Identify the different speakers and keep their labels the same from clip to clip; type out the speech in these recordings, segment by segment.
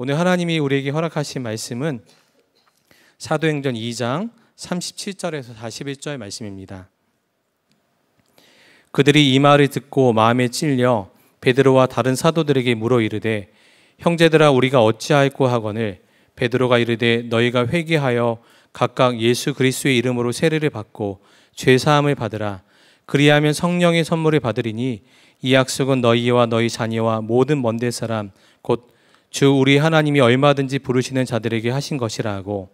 Speaker 1: 오늘 하나님이 우리에게 허락하신 말씀은 사도행전 2장 37절에서 41절 의 말씀입니다. 그들이 이 말을 듣고 마음에 찔려 베드로와 다른 사도들에게 물어 이르되 형제들아 우리가 어찌할꼬 하거늘 베드로가 이르되 너희가 회개하여 각각 예수 그리스도의 이름으로 세례를 받고 죄 사함을 받으라 그리하면 성령의 선물을 받으리니 이 약속은 너희와 너희 자녀와 모든 먼데 사람 곧주 우리 하나님이 얼마든지 부르시는 자들에게 하신 것이라고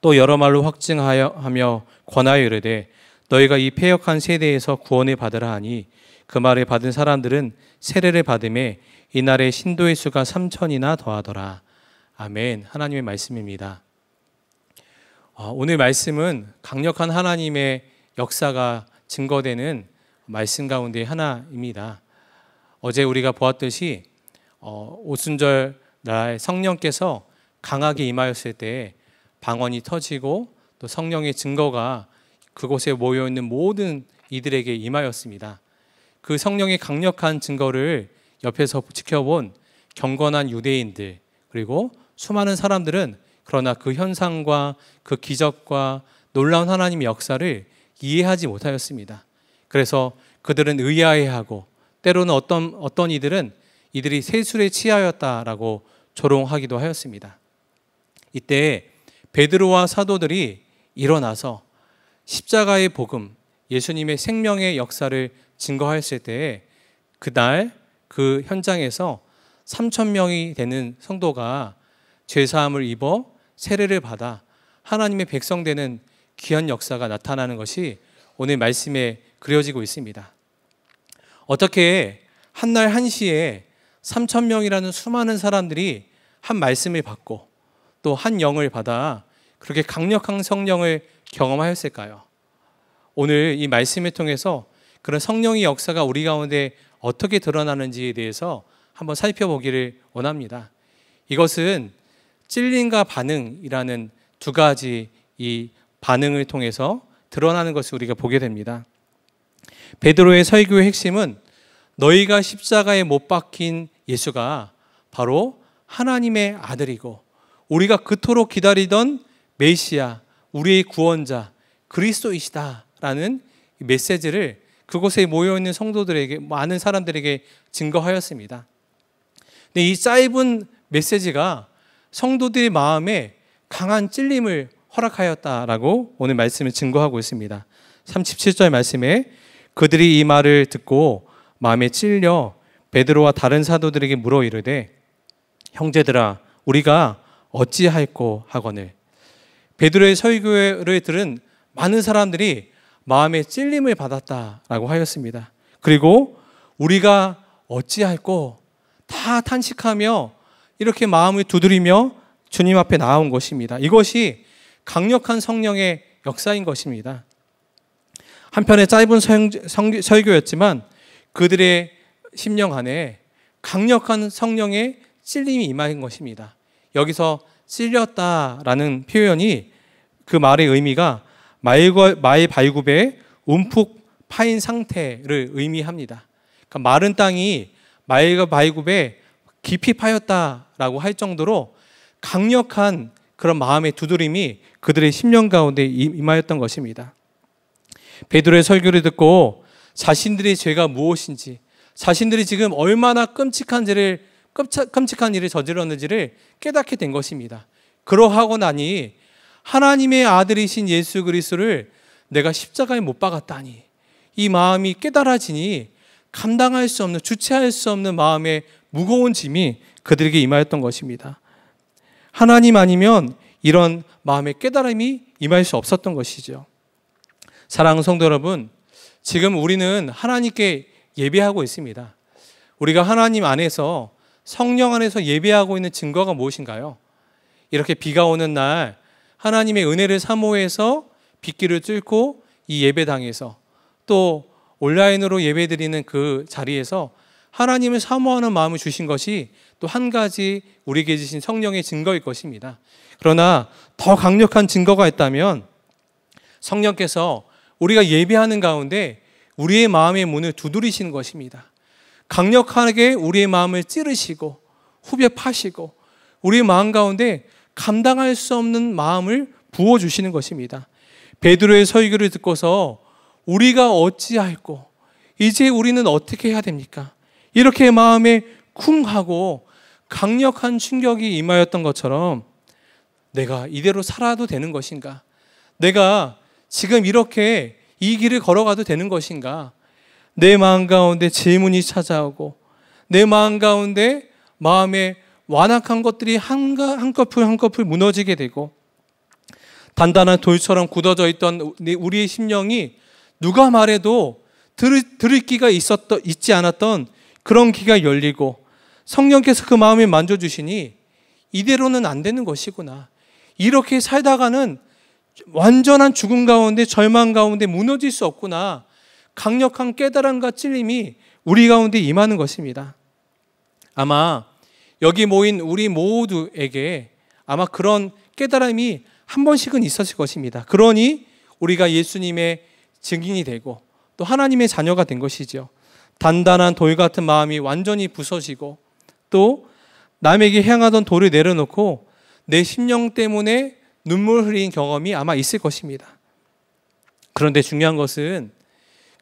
Speaker 1: 또 여러 말로 확증하며 권하여 이르되 너희가 이 폐역한 세대에서 구원을 받으라 하니 그 말을 받은 사람들은 세례를 받음에 이날의 신도의 수가 삼천이나 더하더라. 아멘. 하나님의 말씀입니다. 어, 오늘 말씀은 강력한 하나님의 역사가 증거되는 말씀 가운데 하나입니다. 어제 우리가 보았듯이 어, 오순절 날 성령께서 강하게 임하였을 때 방언이 터지고 또 성령의 증거가 그곳에 모여 있는 모든 이들에게 임하였습니다. 그 성령의 강력한 증거를 옆에서 지켜본 경건한 유대인들 그리고 수많은 사람들은 그러나 그 현상과 그 기적과 놀라운 하나님의 역사를 이해하지 못하였습니다. 그래서 그들은 의아해하고 때로는 어떤 어떤 이들은 이들이 세술에 취하였다라고 조롱하기도 하였습니다. 이때 베드로와 사도들이 일어나서 십자가의 복음, 예수님의 생명의 역사를 증거하였을 때에 그날 그 현장에서 3천 명이 되는 성도가 죄 사함을 입어 세례를 받아 하나님의 백성 되는 귀한 역사가 나타나는 것이 오늘 말씀에 그려지고 있습니다. 어떻게 한날 한시에 3천 명이라는 수많은 사람들이 한 말씀을 받고 또 한 영을 받아 그렇게 강력한 성령을 경험하였을까요? 오늘 이 말씀을 통해서 그런 성령의 역사가 우리 가운데 어떻게 드러나는지에 대해서 한번 살펴보기를 원합니다. 이것은 찔림과 반응이라는 두 가지 이 반응을 통해서 드러나는 것을 우리가 보게 됩니다. 베드로의 설교의 핵심은 너희가 십자가에 못 박힌 예수가 바로 하나님의 아들이고 우리가 그토록 기다리던 메시아, 우리의 구원자, 그리스도이시다라는 메시지를 그곳에 모여 있는 성도들에게 많은 사람들에게 증거하였습니다. 근데 이 짧은 메시지가 성도들의 마음에 강한 찔림을 허락하였다라고 오늘 말씀을 증거하고 있습니다. 37절 말씀에 그들이 이 말을 듣고 마음에 찔려 베드로와 다른 사도들에게 물어 이르되 형제들아 우리가 어찌할꼬 하거늘 베드로의 설교를 들은 많은 사람들이 마음에 찔림을 받았다라고 하였습니다. 그리고 우리가 어찌할꼬 다 탄식하며 이렇게 마음을 두드리며 주님 앞에 나온 것입니다. 이것이 강력한 성령의 역사인 것입니다. 한편의 짧은 설교였지만 그들의 심령 안에 강력한 성령의 찔림이 임한 것입니다. 여기서 찔렸다라는 표현이 그 말의 의미가 마의 발굽에 움푹 파인 상태를 의미합니다. 그러니까 마른 땅이 마의 발굽에 깊이 파였다라고 할 정도로 강력한 그런 마음의 두드림이 그들의 심령 가운데 임하였던 것입니다. 베드로의 설교를 듣고 자신들의 죄가 무엇인지 자신들이 지금 얼마나 끔찍한 일을 끔찍한 일을 저질렀는지를 깨닫게 된 것입니다. 그러하고 나니 하나님의 아들이신 예수 그리스도를 내가 십자가에 못 박았다니 이 마음이 깨달아지니 감당할 수 없는 주체할 수 없는 마음의 무거운 짐이 그들에게 임하였던 것입니다. 하나님 아니면 이런 마음의 깨달음이 임할 수 없었던 것이죠. 사랑 성도 여러분, 지금 우리는 하나님께 예배하고 있습니다. 우리가 하나님 안에서 성령 안에서 예배하고 있는 증거가 무엇인가요? 이렇게 비가 오는 날 하나님의 은혜를 사모해서 빗길을 뚫고 이 예배당에서 또 온라인으로 예배드리는 그 자리에서 하나님을 사모하는 마음을 주신 것이 또 한 가지 우리에게 주신 성령의 증거일 것입니다. 그러나 더 강력한 증거가 있다면 성령께서 우리가 예배하는 가운데 우리의 마음의 문을 두드리신 것입니다. 강력하게 우리의 마음을 찌르시고 후벼 파시고 우리 마음 가운데 감당할 수 없는 마음을 부어 주시는 것입니다. 베드로의 설교를 듣고서 우리가 어찌할꼬 이제 우리는 어떻게 해야 됩니까? 이렇게 마음에 쿵 하고 강력한 충격이 임하였던 것처럼 내가 이대로 살아도 되는 것인가? 내가 지금 이렇게 이 길을 걸어가도 되는 것인가? 내 마음 가운데 질문이 찾아오고 내 마음 가운데 마음의 완악한 것들이 한가, 한꺼풀 한꺼풀 무너지게 되고 단단한 돌처럼 굳어져 있던 우리의 심령이 누가 말해도 들을, 들을 기가 있었던, 있지 않았던 그런 기가 열리고 성령께서 그 마음에 만져주시니 이대로는 안 되는 것이구나. 이렇게 살다가는 완전한 죽음 가운데 절망 가운데 무너질 수 없구나. 강력한 깨달음과 찔림이 우리 가운데 임하는 것입니다. 아마 여기 모인 우리 모두에게 아마 그런 깨달음이 한 번씩은 있었을 것입니다. 그러니 우리가 예수님의 증인이 되고 또 하나님의 자녀가 된 것이죠. 단단한 돌 같은 마음이 완전히 부서지고 또 남에게 향하던 돌을 내려놓고 내 심령 때문에 눈물 흘린 경험이 아마 있을 것입니다. 그런데 중요한 것은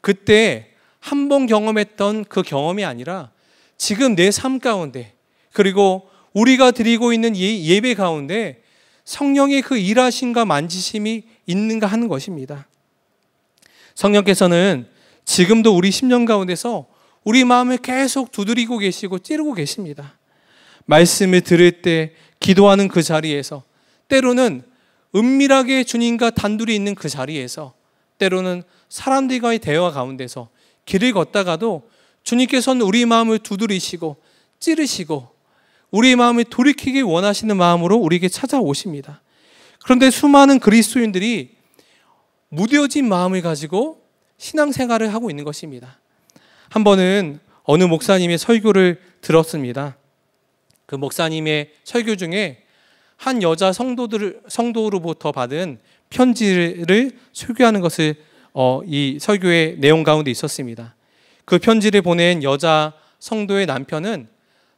Speaker 1: 그때 한 번 경험했던 그 경험이 아니라 지금 내 삶 가운데 그리고 우리가 드리고 있는 예배 가운데 성령의 그 일하심과 만지심이 있는가 하는 것입니다. 성령께서는 지금도 우리 심령 가운데서 우리 마음을 계속 두드리고 계시고 찌르고 계십니다. 말씀을 들을 때 기도하는 그 자리에서 때로는 은밀하게 주님과 단둘이 있는 그 자리에서 때로는 사람들과의 대화 가운데서 길을 걷다가도 주님께서는 우리 마음을 두드리시고 찌르시고 우리 마음을 돌이키기 원하시는 마음으로 우리에게 찾아오십니다. 그런데 수많은 그리스도인들이 무뎌진 마음을 가지고 신앙생활을 하고 있는 것입니다. 한 번은 어느 목사님의 설교를 들었습니다. 그 목사님의 설교 중에 한 여자 성도들 성도로부터 받은 편지를 설교하는 것을 어, 이 설교의 내용 가운데 있었습니다. 그 편지를 보낸 여자 성도의 남편은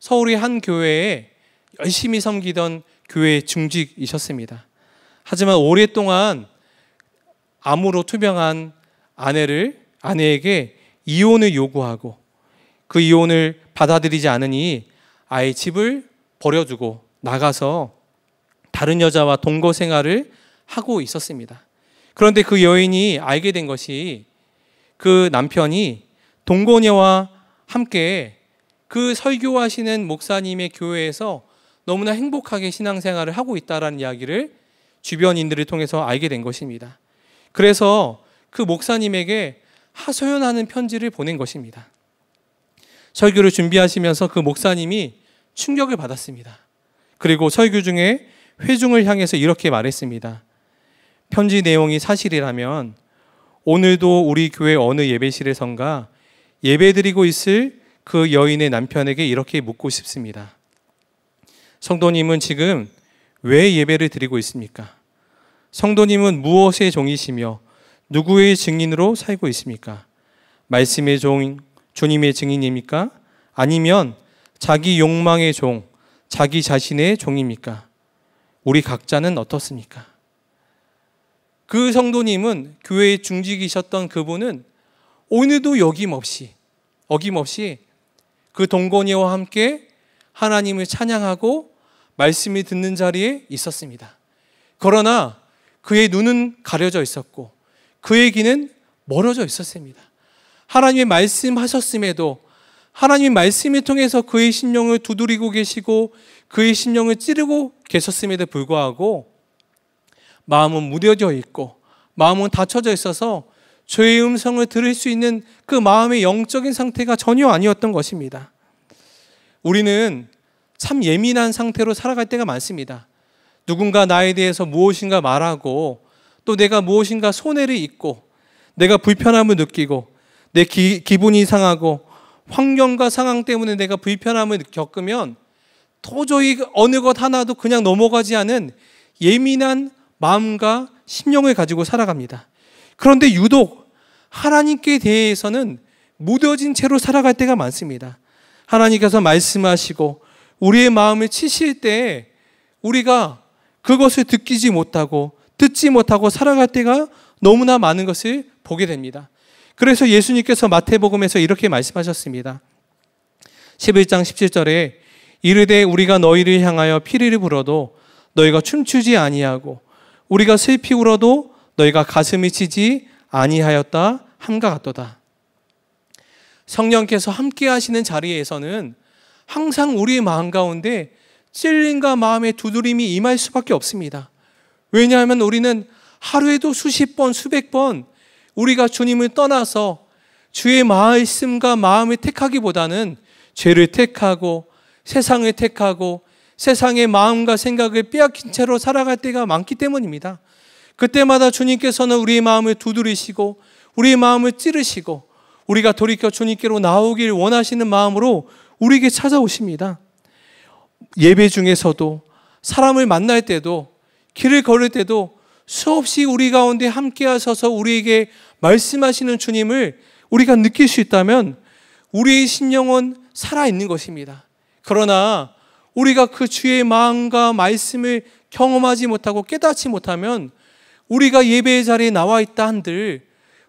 Speaker 1: 서울의 한 교회에 열심히 섬기던 교회 중직이셨습니다. 하지만 오랫동안 암으로 투병한 아내를 아내에게 이혼을 요구하고 그 이혼을 받아들이지 않으니 아예 집을 버려주고 나가서 다른 여자와 동거 생활을 하고 있었습니다. 그런데 그 여인이 알게 된 것이 그 남편이 동거녀와 함께 그 설교하시는 목사님의 교회에서 너무나 행복하게 신앙생활을 하고 있다라는 이야기를 주변인들을 통해서 알게 된 것입니다. 그래서 그 목사님에게 하소연하는 편지를 보낸 것입니다. 설교를 준비하시면서 그 목사님이 충격을 받았습니다. 그리고 설교 중에 회중을 향해서 이렇게 말했습니다. 편지 내용이 사실이라면 오늘도 우리 교회 어느 예배실에선가 예배드리고 있을 그 여인의 남편에게 이렇게 묻고 싶습니다. 성도님은 지금 왜 예배를 드리고 있습니까? 성도님은 무엇의 종이시며 누구의 증인으로 살고 있습니까? 말씀의 종, 주님의 증인입니까? 아니면 자기 욕망의 종, 자기 자신의 종입니까? 우리 각자는 어떻습니까? 그 성도님은 교회의 중직이셨던 그분은 오늘도 여김없이 어김없이 그 동거니와 함께 하나님을 찬양하고 말씀이 듣는 자리에 있었습니다. 그러나 그의 눈은 가려져 있었고 그의 귀는 멀어져 있었습니다. 하나님의 말씀하셨음에도 하나님의 말씀을 통해서 그의 심령을 두드리고 계시고 그의 심령을 찌르고 계셨음에도 불구하고 마음은 무뎌져 있고 마음은 닫혀져 있어서 죄의 음성을 들을 수 있는 그 마음의 영적인 상태가 전혀 아니었던 것입니다. 우리는 참 예민한 상태로 살아갈 때가 많습니다. 누군가 나에 대해서 무엇인가 말하고 또 내가 무엇인가 손해를 입고 내가 불편함을 느끼고 내 기, 기분이 상하고 환경과 상황 때문에 내가 불편함을 겪으면 도저히 어느 것 하나도 그냥 넘어가지 않은 예민한 마음과 심령을 가지고 살아갑니다. 그런데 유독 하나님께 대해서는 무뎌진 채로 살아갈 때가 많습니다. 하나님께서 말씀하시고 우리의 마음을 치실 때 우리가 그것을 듣기지 못하고 듣지 못하고 살아갈 때가 너무나 많은 것을 보게 됩니다. 그래서 예수님께서 마태복음에서 이렇게 말씀하셨습니다. 11장 17절에 이르되 우리가 너희를 향하여 피리를 불어도 너희가 춤추지 아니하고 우리가 슬피 울어도 너희가 가슴이 치지 아니하였다 함과 같도다. 성령께서 함께 하시는 자리에서는 항상 우리의 마음 가운데 찔림과 마음의 두드림이 임할 수밖에 없습니다. 왜냐하면 우리는 하루에도 수십 번, 수백 번 우리가 주님을 떠나서 주의 말씀과 마음을 택하기보다는 죄를 택하고 세상을 택하고 세상의 마음과 생각을 빼앗긴 채로 살아갈 때가 많기 때문입니다. 그때마다 주님께서는 우리의 마음을 두드리시고 우리의 마음을 찌르시고 우리가 돌이켜 주님께로 나오길 원하시는 마음으로 우리에게 찾아오십니다. 예배 중에서도 사람을 만날 때도 길을 걸을 때도 수없이 우리 가운데 함께 하셔서 우리에게 말씀하시는 주님을 우리가 느낄 수 있다면 우리의 심령은 살아있는 것입니다. 그러나 우리가 그 주의 마음과 말씀을 경험하지 못하고 깨닫지 못하면 우리가 예배의 자리에 나와 있다 한들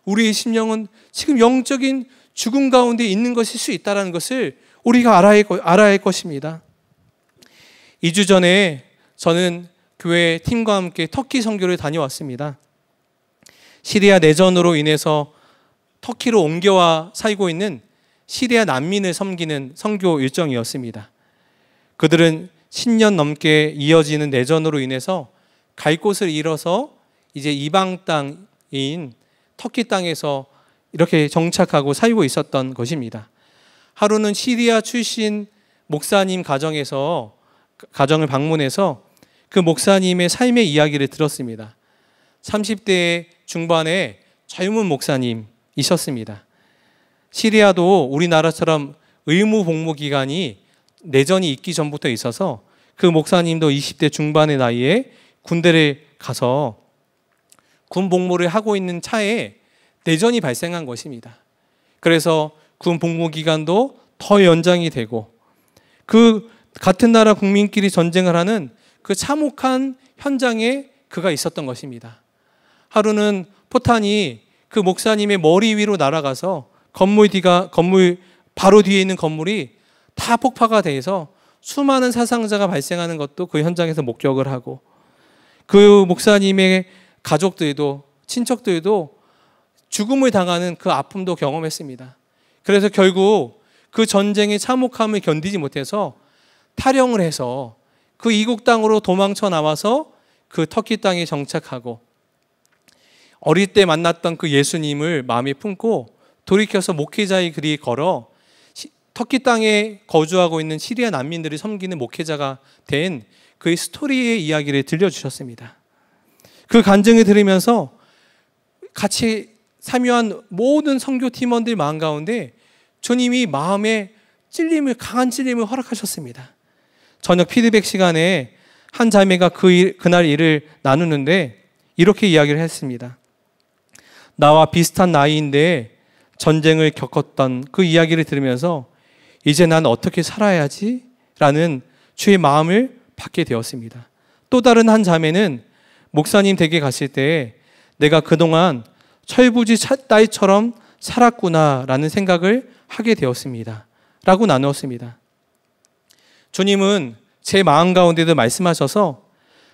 Speaker 1: 우리의 심령은 지금 영적인 죽음 가운데 있는 것일 수 있다는 것을 우리가 알아야, 알아야 할 것입니다. 2주 전에 저는 교회 팀과 함께 터키 선교를 다녀왔습니다. 시리아 내전으로 인해서 터키로 옮겨와 살고 있는 시리아 난민을 섬기는 선교 일정이었습니다. 그들은 10년 넘게 이어지는 내전으로 인해서 갈 곳을 잃어서 이제 이방 땅인 터키 땅에서 이렇게 정착하고 살고 있었던 것입니다. 하루는 시리아 출신 목사님 가정에서 가정을 방문해서 그 목사님의 삶의 이야기를 들었습니다. 30대 중반에 젊은 목사님이셨습니다. 시리아도 우리나라처럼 의무 복무 기간이 내전이 있기 전부터 있어서 그 목사님도 20대 중반의 나이에 군대를 가서 군 복무를 하고 있는 차에 내전이 발생한 것입니다. 그래서 군 복무 기간도 더 연장이 되고 그 같은 나라 국민끼리 전쟁을 하는 그 참혹한 현장에 그가 있었던 것입니다. 하루는 포탄이 그 목사님의 머리 위로 날아가서 건물 뒤가 건물 바로 뒤에 있는 건물이 다 폭파가 돼서 수많은 사상자가 발생하는 것도 그 현장에서 목격을 하고 그 목사님의 가족들도 친척들도 죽음을 당하는 그 아픔도 경험했습니다. 그래서 결국 그 전쟁의 참혹함을 견디지 못해서 탈영을 해서 그 이국 땅으로 도망쳐 나와서 그 터키 땅에 정착하고 어릴 때 만났던 그 예수님을 마음에 품고 돌이켜서 목회자의 글이 걸어 터키 땅에 거주하고 있는 시리아 난민들이 섬기는 목회자가 된 그의 스토리의 이야기를 들려주셨습니다. 그 간증을 들으면서 같이 참여한 모든 성교 팀원들 마음 가운데 주님이 마음에 찔림을 강한 찔림을 허락하셨습니다. 저녁 피드백 시간에 한 자매가 그 일, 그날 일을 나누는데 이렇게 이야기를 했습니다. 나와 비슷한 나이인데 전쟁을 겪었던 그 이야기를 들으면서 이제 난 어떻게 살아야지? 라는 주의 마음을 받게 되었습니다. 또 다른 한 자매는 목사님 댁에 갔을 때 내가 그동안 철부지 따위처럼 살았구나라는 생각을 하게 되었습니다. 라고 나누었습니다. 주님은 제 마음 가운데도 말씀하셔서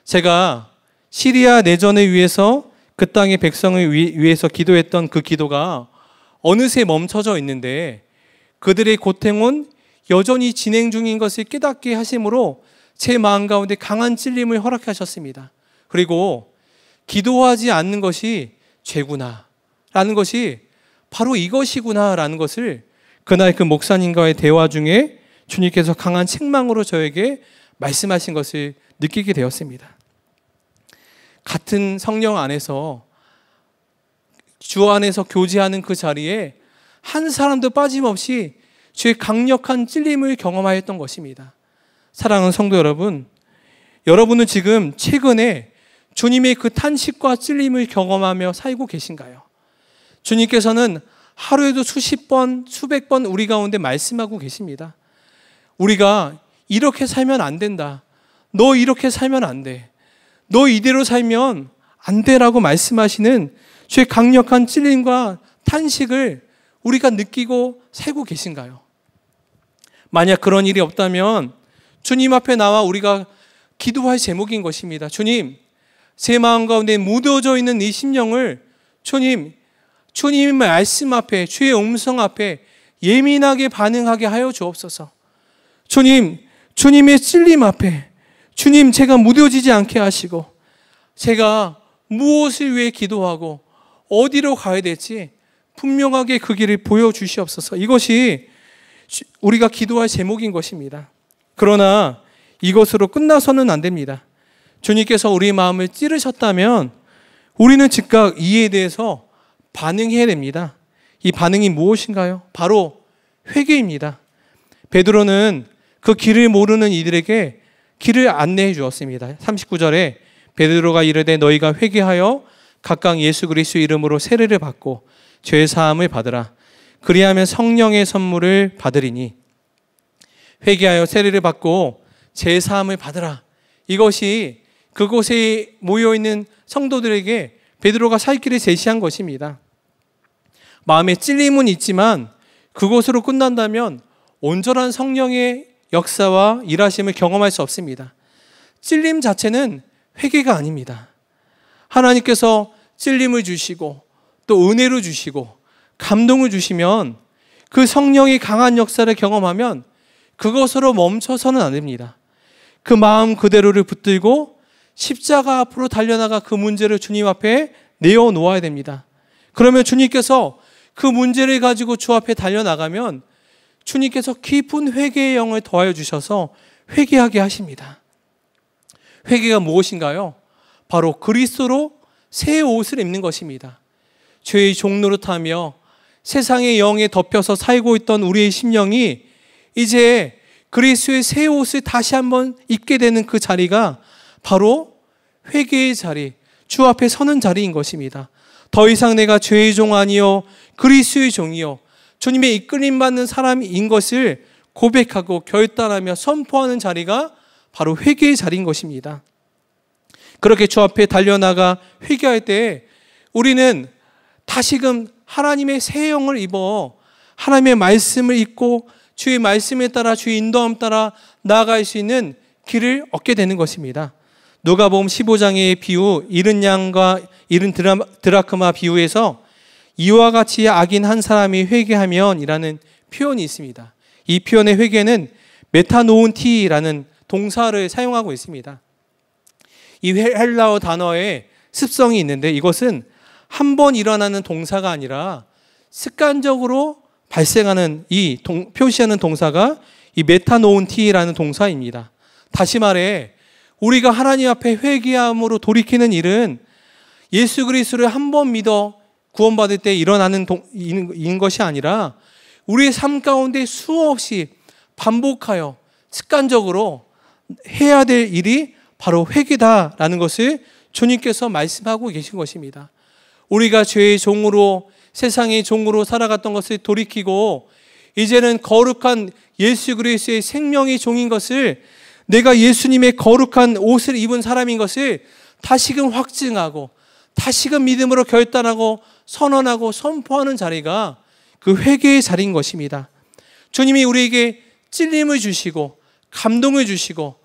Speaker 1: 제가 시리아 내전을 위해서 그 땅의 백성을 위해서 기도했던 그 기도가 어느새 멈춰져 있는데 그들의 고통은 여전히 진행 중인 것을 깨닫게 하심으로 제 마음 가운데 강한 찔림을 허락하셨습니다. 그리고 기도하지 않는 것이 죄구나 라는 것이 바로 이것이구나 라는 것을 그날 그 목사님과의 대화 중에 주님께서 강한 책망으로 저에게 말씀하신 것을 느끼게 되었습니다. 같은 성령 안에서 주 안에서 교제하는 그 자리에 한 사람도 빠짐없이 주의 강력한 찔림을 경험하였던 것입니다. 사랑하는 성도 여러분, 여러분은 지금 최근에 주님의 그 탄식과 찔림을 경험하며 살고 계신가요? 주님께서는 하루에도 수십 번, 수백 번 우리 가운데 말씀하고 계십니다. 우리가 이렇게 살면 안 된다. 너 이렇게 살면 안 돼. 너 이대로 살면 안 돼라고 말씀하시는 주의 강력한 찔림과 탄식을 우리가 느끼고 살고 계신가요? 만약 그런 일이 없다면 주님 앞에 나와 우리가 기도할 제목인 것입니다. 주님, 제 마음 가운데 무뎌져 있는 이 심령을 주님, 주님의 말씀 앞에, 주의 음성 앞에 예민하게 반응하게 하여 주옵소서. 주님, 주님의 찔림 앞에, 주님, 제가 무뎌지지 않게 하시고, 제가 무엇을 위해 기도하고, 어디로 가야 될지 분명하게 그 길을 보여주시옵소서. 이것이 우리가 기도할 제목인 것입니다. 그러나 이것으로 끝나서는 안 됩니다. 주님께서 우리 마음을 찌르셨다면 우리는 즉각 이에 대해서 반응해야 됩니다. 이 반응이 무엇인가요? 바로 회개입니다. 베드로는 그 길을 모르는 이들에게 길을 안내해 주었습니다. 39절에 베드로가 이르되 너희가 회개하여 각각 예수 그리스도 이름으로 세례를 받고 죄 사함을 받으라. 그리하면 성령의 선물을 받으리니 회개하여 세례를 받고 죄 사함을 받으라. 이것이 그곳에 모여 있는 성도들에게 베드로가 살 길을 제시한 것입니다. 마음에 찔림은 있지만 그곳으로 끝난다면 온전한 성령의 역사와 일하심을 경험할 수 없습니다. 찔림 자체는 회개가 아닙니다. 하나님께서 찔림을 주시고 또 은혜를 주시고 감동을 주시면 그 성령이 강한 역사를 경험하면 그것으로 멈춰서는 안 됩니다. 그 마음 그대로를 붙들고 십자가 앞으로 달려나가 그 문제를 주님 앞에 내어놓아야 됩니다. 그러면 주님께서 그 문제를 가지고 주 앞에 달려나가면 주님께서 깊은 회개의 영을 더하여 주셔서 회개하게 하십니다. 회개가 무엇인가요? 바로 그리스도로 새 옷을 입는 것입니다. 죄의 종노릇하며 세상의 영에 덮여서 살고 있던 우리의 심령이 이제 그리스도의 새 옷을 다시 한번 입게 되는 그 자리가 바로 회개의 자리, 주 앞에 서는 자리인 것입니다. 더 이상 내가 죄의 종 아니요 그리스도의 종이요 주님의 이끌림 받는 사람인 것을 고백하고 결단하며 선포하는 자리가 바로 회개의 자리인 것입니다. 그렇게 주 앞에 달려나가 회개할 때 우리는 다시금 하나님의 새 영을 입어 하나님의 말씀을 읽고 주의 말씀에 따라 주의 인도함 따라 나아갈 수 있는 길을 얻게 되는 것입니다. 누가복음 15장의 비유 이른 양과 이른 드라크마 비유에서 이와 같이 악인 한 사람이 회개하면이라는 표현이 있습니다. 이 표현의 회개는 메타노운티라는 동사를 사용하고 있습니다. 이 헬라어 단어의 습성이 있는데 이것은 한 번 일어나는 동사가 아니라 습관적으로 발생하는 이 동, 표시하는 동사가 이 메타노운티라는 동사입니다. 다시 말해 우리가 하나님 앞에 회개함으로 돌이키는 일은 예수 그리스도를 한 번 믿어 구원받을 때 일어나는 동, 인, 인 것이 아니라 우리의 삶 가운데 수없이 반복하여 습관적으로 해야 될 일이 바로 회개다라는 것을 주님께서 말씀하고 계신 것입니다. 우리가 죄의 종으로 세상의 종으로 살아갔던 것을 돌이키고 이제는 거룩한 예수 그리스의 생명의 종인 것을 내가 예수님의 거룩한 옷을 입은 사람인 것을 다시금 확증하고 다시금 믿음으로 결단하고 선언하고 선포하는 자리가 그 회개의 자리인 것입니다. 주님이 우리에게 찔림을 주시고 감동을 주시고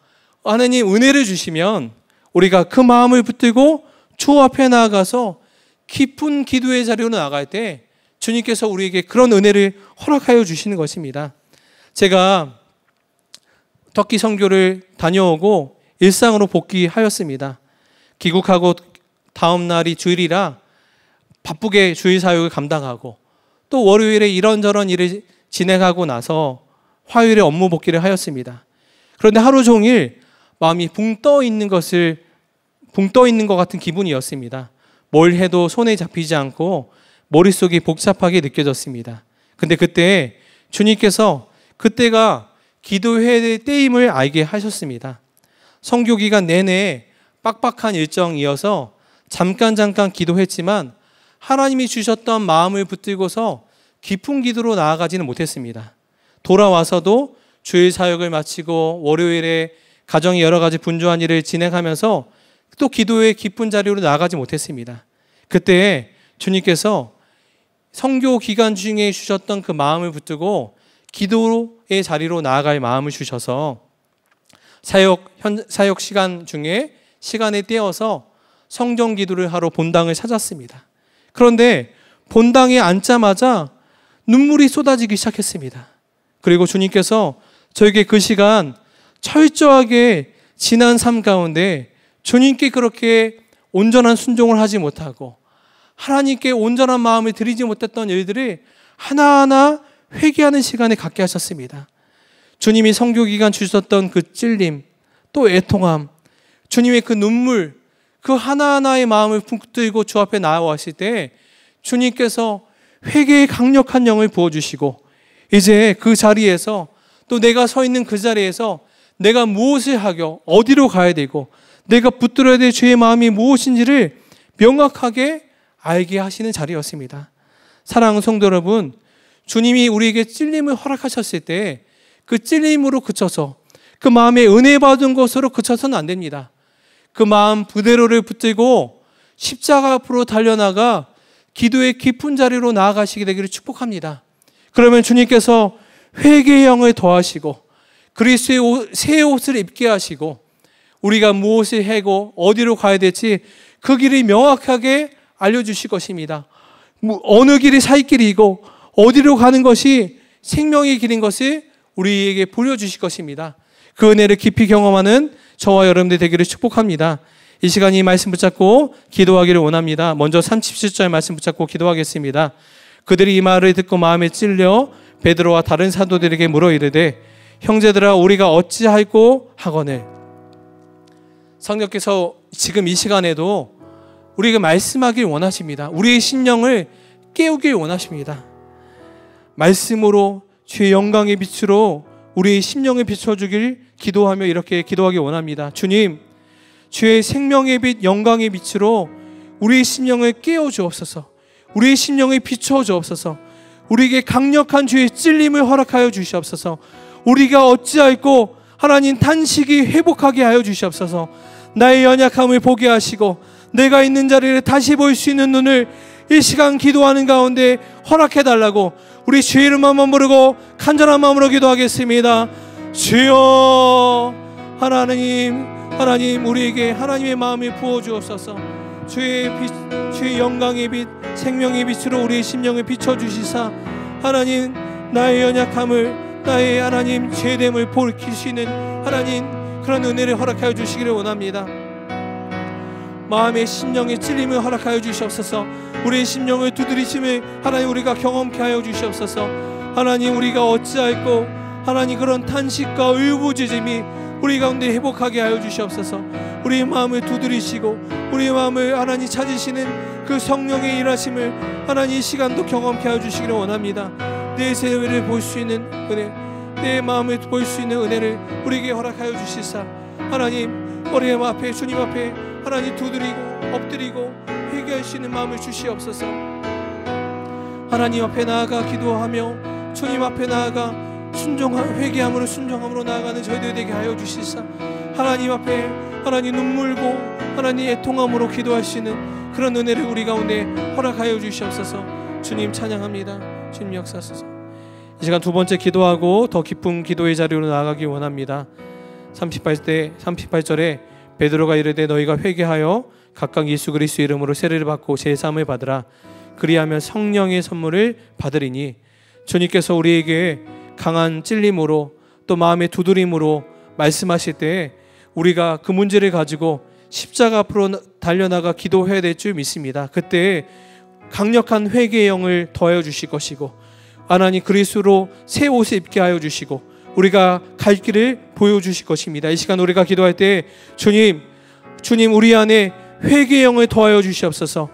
Speaker 1: 하나님 은혜를 주시면 우리가 그 마음을 붙들고 주 앞에 나아가서 깊은 기도의 자리로 나갈 때 주님께서 우리에게 그런 은혜를 허락하여 주시는 것입니다. 제가 터키 선교를 다녀오고 일상으로 복귀하였습니다. 귀국하고 다음 날이 주일이라 바쁘게 주일 사역을 감당하고 또 월요일에 이런저런 일을 진행하고 나서 화요일에 업무 복귀를 하였습니다. 그런데 하루 종일 마음이 붕 떠 있는 것을 붕 떠 있는 것 같은 기분이었습니다. 뭘 해도 손에 잡히지 않고 머릿속이 복잡하게 느껴졌습니다. 근데 그때 주님께서 그때가 기도회 때임을 알게 하셨습니다. 성교 기간 내내 빡빡한 일정이어서 잠깐 잠깐 기도했지만 하나님이 주셨던 마음을 붙들고서 깊은 기도로 나아가지는 못했습니다. 돌아와서도 주일 사역을 마치고 월요일에 가정의 여러 가지 분주한 일을 진행하면서 또 기도의 기쁜 자리로 나아가지 못했습니다. 그때 주님께서 성교 기간 중에 주셨던 그 마음을 붙들고 기도의 자리로 나아갈 마음을 주셔서 사역 현, 사역 시간 중에 시간에 떼어서 성전 기도를 하러 본당을 찾았습니다. 그런데 본당에 앉자마자 눈물이 쏟아지기 시작했습니다. 그리고 주님께서 저에게 그 시간 철저하게 지난 삶 가운데 주님께 그렇게 온전한 순종을 하지 못하고 하나님께 온전한 마음을 드리지 못했던 일들이 하나하나 회개하는 시간을 갖게 하셨습니다. 주님이 성교 기간 주셨던 그 찔림, 또 애통함, 주님의 그 눈물, 그 하나하나의 마음을 붙들고 주 앞에 나아왔을 때 주님께서 회개의 강력한 영을 부어주시고 이제 그 자리에서 또 내가 서 있는 그 자리에서 내가 무엇을 하겨 어디로 가야 되고 내가 붙들어야 될 죄의 마음이 무엇인지를 명확하게 알게 하시는 자리였습니다. 사랑하는 성도 여러분, 주님이 우리에게 찔림을 허락하셨을 때 그 찔림으로 그쳐서 그 마음에 은혜 받은 것으로 그쳐서는 안 됩니다. 그 마음 그대로를 붙들고 십자가 앞으로 달려나가 기도의 깊은 자리로 나아가시게 되기를 축복합니다. 그러면 주님께서 회개의 을 더하시고 그리스의 옷, 새 옷을 입게 하시고 우리가 무엇을 해고 어디로 가야 될지 그 길이 명확하게 알려주실 것입니다. 어느 길이 살 길이고 어디로 가는 것이 생명의 길인 것을 우리에게 보여주실 것입니다. 그 은혜를 깊이 경험하는 저와 여러분들 되기를 축복합니다. 이 시간 이 말씀 붙잡고 기도하기를 원합니다. 먼저 37절 말씀 붙잡고 기도하겠습니다. 그들이 이 말을 듣고 마음에 찔려 베드로와 다른 사도들에게 물어 이르되 형제들아 우리가 어찌하고 하거늘 성령께서 지금 이 시간에도 우리에게 말씀하길 원하십니다. 우리의 신령을 깨우길 원하십니다. 말씀으로 주의 영광의 빛으로 우리의 심령을 비춰주길 기도하며 이렇게 기도하기 원합니다. 주님, 주의 생명의 빛, 영광의 빛으로 우리의 심령을 깨워주옵소서, 우리의 심령을 비춰주옵소서, 우리에게 강력한 주의 찔림을 허락하여 주시옵소서, 우리가 어찌하였고 하나님 탄식이 회복하게 하여 주시옵소서. 나의 연약함을 보게 하시고 내가 있는 자리를 다시 볼 수 있는 눈을 이 시간 기도하는 가운데 허락해 달라고 우리 주 이름만 부르고 간절한 마음으로 기도하겠습니다. 주여 하나님 하나님 우리에게 하나님의 마음을 부어 주옵소서. 주의 빛 주의 영광의 빛 생명의 빛으로 우리의 심령을 비춰 주시사 하나님 나의 연약함을 나의 하나님 죄됨을 볼키시는 하나님 그런 은혜를 허락하여 주시기를 원합니다. 마음의 심령의 찔림을 허락하여 주시옵소서. 우리의 심령을 두드리심을 하나님 우리가 경험케 하여 주시옵소서. 하나님 우리가 어찌할고 하나님 그런 탄식과 의부지짐이 우리 가운데 회복하게 하여 주시옵소서. 우리의 마음을 두드리시고 우리의 마음을 하나님 찾으시는 그 성령의 일하심을 하나님 이 시간도 경험케 하여 주시기를 원합니다. 내세월을볼수 있는 은혜 내 마음을 볼 수 있는 은혜를 우리에게 허락하여 주시사 하나님 어려움 앞에 주님 앞에 하나님 두드리고 엎드리고 회개할 수는 마음을 주시옵소서 하나님 앞에 나아가 기도하며 주님 앞에 나아가 순종함 회개함으로 순종함으로 나아가는 저희들 되게 하여 주시사 하나님 앞에 하나님 눈물고 하나님 애통함으로 기도할 수는 그런 은혜를 우리 가운데 허락하여 주시옵소서 주님 찬양합니다. 주님 역사하소서. 이 시간 두 번째 기도하고 더 깊은 기도의 자리로 나아가기 원합니다. 38대 38절에 베드로가 이르되 너희가 회개하여 각각 예수 그리스도 이름으로 세례를 받고 제 삼을 받으라. 그리하면 성령의 선물을 받으리니 주님께서 우리에게 강한 찔림으로 또 마음의 두드림으로 말씀하실 때 우리가 그 문제를 가지고 십자가 앞으로 달려나가 기도해야 될 줄 믿습니다. 그때 강력한 회개의 영을 더하여 주실 것이고 하나님 그리스도로 새 옷을 입게 하여 주시고 우리가 갈 길을 보여 주실 것입니다. 이 시간 우리가 기도할 때 주님 주님 우리 안에 회개의 영을 더하여 주시옵소서.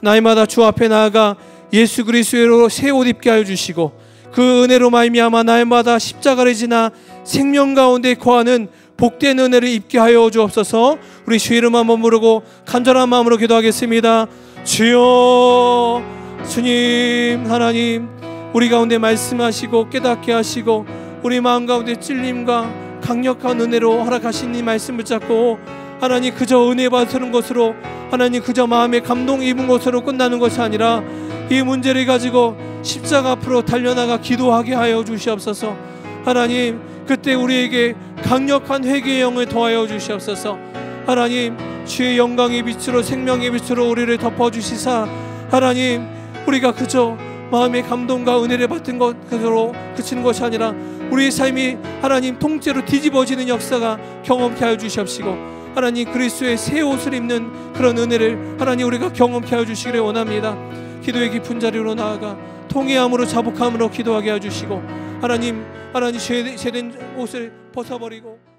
Speaker 1: 날마다 주 앞에 나아가 예수 그리스도로 새 옷 입게 하여 주시고 그 은혜로 말미암아 날마다 십자가를 지나 생명 가운데 거하는 복된 은혜를 입게 하여 주옵소서. 우리 주 이름 한번 부르고 간절한 마음으로 기도하겠습니다. 주여 주님 하나님 우리 가운데 말씀하시고 깨닫게 하시고 우리 마음 가운데 찔림과 강력한 은혜로 허락하신 이 말씀을 잡고 하나님 그저 은혜 받으는 것으로 하나님 그저 마음에 감동 입은 것으로 끝나는 것이 아니라 이 문제를 가지고 십자가 앞으로 달려나가 기도하게 하여 주시옵소서 하나님 그때 우리에게 강력한 회개의 영을 더하여 주시옵소서 하나님 주의 영광의 빛으로 생명의 빛으로 우리를 덮어주시사 하나님 우리가 그저 마음의 감동과 은혜를 받은 것 그대로 그치는 것이 아니라 우리의 삶이 하나님 통째로 뒤집어지는 역사가 경험케 하여 주시옵시고 하나님 그리스도의 새 옷을 입는 그런 은혜를 하나님 우리가 경험케 하여 주시기를 원합니다. 기도의 깊은 자리로 나아가 통해함으로 자복함으로 기도하게 하여 주시고 하나님 하나님 죄된 옷을 벗어버리고